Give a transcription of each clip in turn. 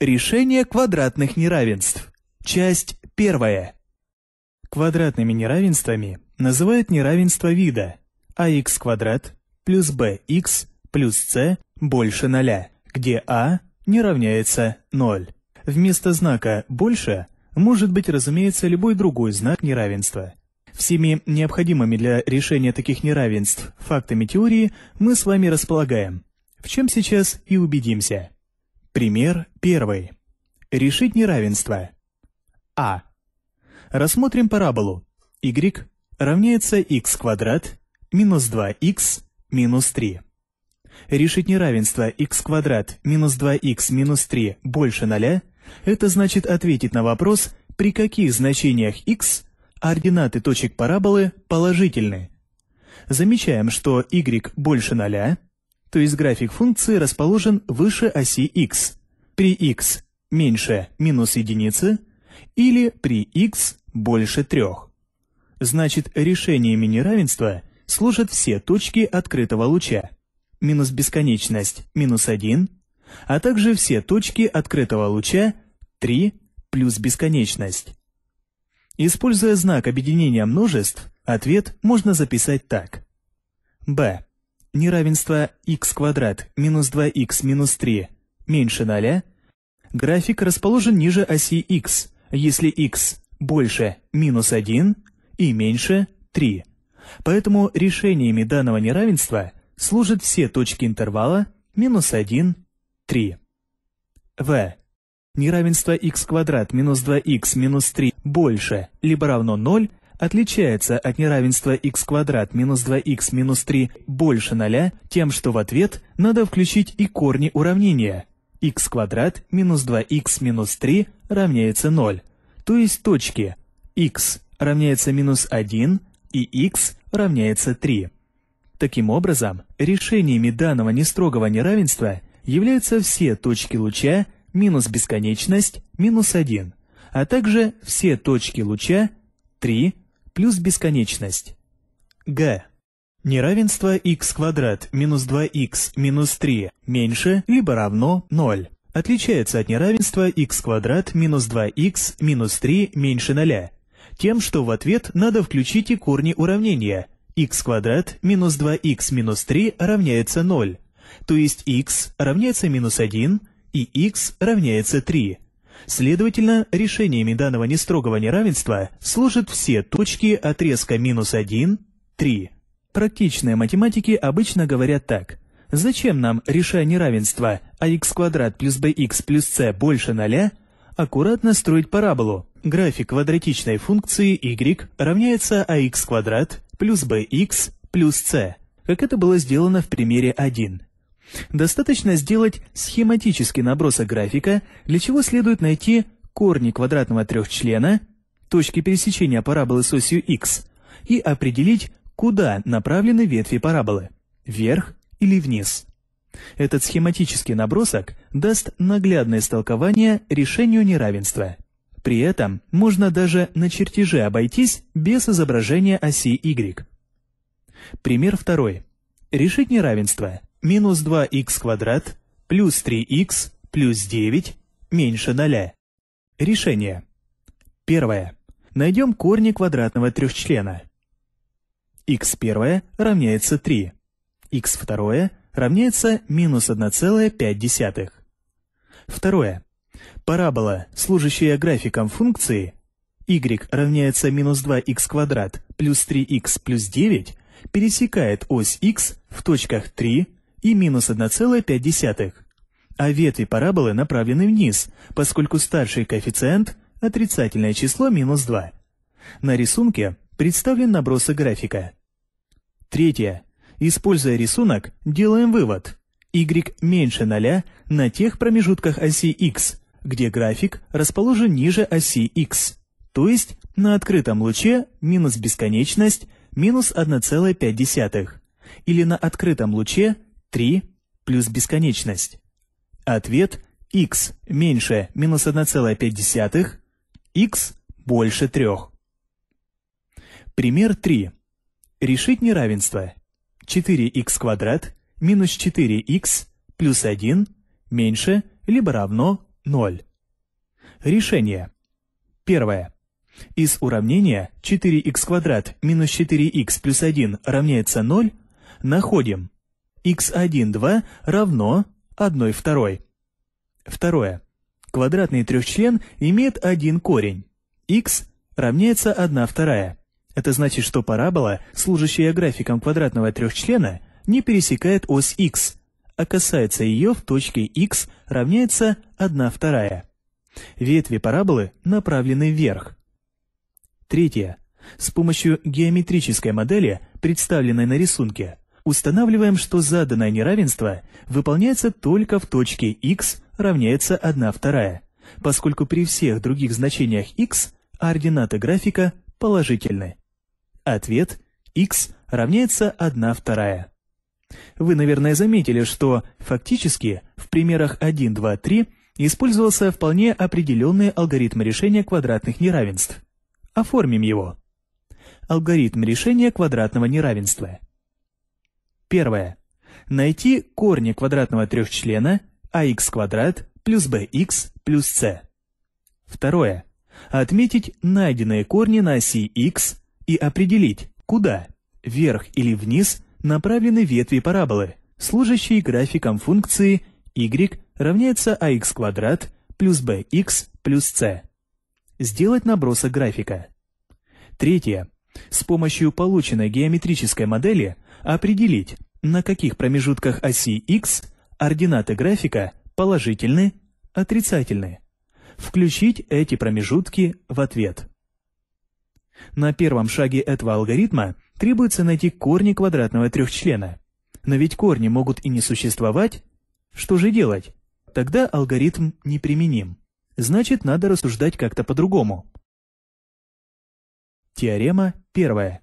Решение квадратных неравенств. Часть первая. Квадратными неравенствами называют неравенство вида ax а квадрат плюс bx плюс c больше 0, где а не равняется 0. Вместо знака «больше» может быть, разумеется, любой другой знак неравенства. Всеми необходимыми для решения таких неравенств фактами теории мы с вами располагаем, в чем сейчас и убедимся. Пример первый. Решить неравенство. А. Рассмотрим параболу. y равняется x квадрат минус 2x минус 3. Решить неравенство x квадрат минус 2x минус 3 больше 0 – это значит ответить на вопрос, при каких значениях x ординаты точек параболы положительны. Замечаем, что y больше 0 то есть график функции расположен выше оси x при x меньше минус единицы или при x больше трех. Значит, решениями неравенства служат все точки открытого луча, минус бесконечность минус 1, а также все точки открытого луча 3 плюс бесконечность. Используя знак объединения множеств, ответ можно записать так. b неравенство x квадрат минус 2x минус 3 меньше 0, график расположен ниже оси x, если x больше минус 1 и меньше 3. Поэтому решениями данного неравенства служат все точки интервала минус 1, 3. В. Неравенство x квадрат минус 2x минус 3 больше либо равно 0 отличается от неравенства x квадрат минус 2x минус 3 больше 0 тем, что в ответ надо включить и корни уравнения. x квадрат минус 2x минус 3 равняется 0, то есть точки x равняется минус 1 и x равняется 3. Таким образом, решениями данного нестрогого неравенства являются все точки луча минус бесконечность минус 1, а также все точки луча 3, плюс бесконечность. Г. Неравенство x квадрат минус 2x минус 3 меньше либо равно 0. Отличается от неравенства x квадрат минус 2x минус 3 меньше 0. Тем, что в ответ надо включить и корни уравнения. x квадрат минус 2x минус 3 равняется 0. То есть x равняется минус 1 и x равняется 3. Следовательно, решениями данного нестрогого неравенства служат все точки отрезка минус 1, 3. Практичные математики обычно говорят так. Зачем нам, решая неравенство ax а квадрат плюс bx плюс c больше 0, аккуратно строить параболу? График квадратичной функции y равняется ax а квадрат плюс bx плюс c, как это было сделано в примере 1. Достаточно сделать схематический набросок графика, для чего следует найти корни квадратного трехчлена, точки пересечения параболы с осью x, и определить, куда направлены ветви параболы – вверх или вниз. Этот схематический набросок даст наглядное истолкование решению неравенства. При этом можно даже на чертеже обойтись без изображения оси y. Пример второй. Решить неравенство – минус 2х квадрат плюс 3х плюс 9 меньше 0. Решение. Первое. Найдем корни квадратного трехчлена. Х 1 равняется 3. Х 2 равняется минус 1,5. Второе. Парабола, служащая графиком функции y равняется минус 2х квадрат плюс 3х плюс 9, пересекает ось x в точках 3, и минус 1,5, а ветви параболы направлены вниз, поскольку старший коэффициент – отрицательное число минус 2. На рисунке представлен набросок графика. Третье. Используя рисунок, делаем вывод. y меньше 0 на тех промежутках оси x, где график расположен ниже оси x, то есть на открытом луче минус бесконечность минус 1,5 или на открытом луче 3 плюс бесконечность. Ответ x меньше минус 1,5, x больше 3. Пример 3. Решить неравенство. 4х квадрат минус 4х плюс 1 меньше либо равно 0. Решение. Первое. Из уравнения 4х квадрат минус 4х плюс 1 равняется 0 находим x1,2 равно 1 второй. Второе. Квадратный трехчлен имеет один корень. x равняется 1 вторая. Это значит, что парабола, служащая графиком квадратного трехчлена, не пересекает ось x, а касается ее в точке x равняется 1 вторая. Ветви параболы направлены вверх. Третье. С помощью геометрической модели, представленной на рисунке, Устанавливаем, что заданное неравенство выполняется только в точке x равняется 1 вторая, поскольку при всех других значениях x ординаты графика положительны. Ответ x равняется 1 вторая. Вы, наверное, заметили, что фактически в примерах 1, 2, 3 использовался вполне определенный алгоритм решения квадратных неравенств. Оформим его. Алгоритм решения квадратного неравенства. Первое. Найти корни квадратного трехчлена ax квадрат плюс bx плюс c. Второе. Отметить найденные корни на оси x и определить, куда, вверх или вниз, направлены ветви параболы, служащие графиком функции y равняется ax квадрат плюс bx плюс c. Сделать набросок графика. Третье. С помощью полученной геометрической модели определить, на каких промежутках оси x ординаты графика положительны, отрицательны. Включить эти промежутки в ответ. На первом шаге этого алгоритма требуется найти корни квадратного трехчлена. Но ведь корни могут и не существовать. Что же делать? Тогда алгоритм неприменим. Значит, надо рассуждать как-то по-другому. Теорема первая.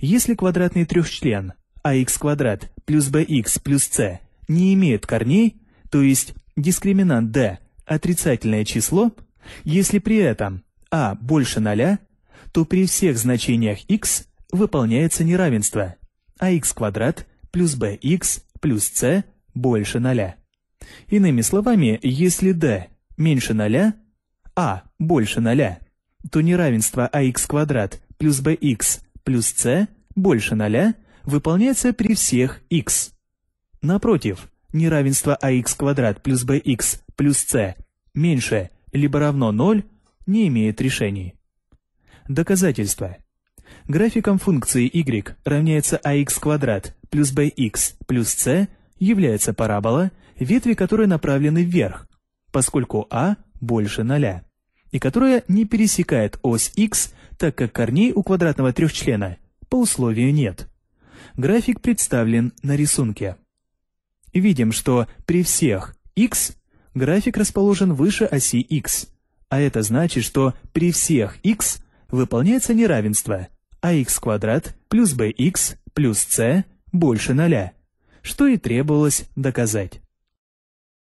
Если квадратный трехчлен ax квадрат плюс bx плюс c не имеет корней, то есть дискриминант d – отрицательное число, если при этом а больше нуля, то при всех значениях x выполняется неравенство ax квадрат плюс bx плюс c больше нуля. Иными словами, если d меньше нуля, а больше нуля, то неравенство ax квадрат плюс bx плюс c больше нуля – выполняется при всех x. Напротив, неравенство ax квадрат плюс bx плюс c меньше либо равно 0 не имеет решений. Доказательство. Графиком функции y равняется ax квадрат плюс bx плюс c является парабола, ветви которой направлены вверх, поскольку а больше 0, и которая не пересекает ось x, так как корней у квадратного трехчлена по условию нет. График представлен на рисунке. Видим, что при всех x график расположен выше оси x, а это значит, что при всех x выполняется неравенство ax а квадрат плюс bx плюс c больше 0, что и требовалось доказать.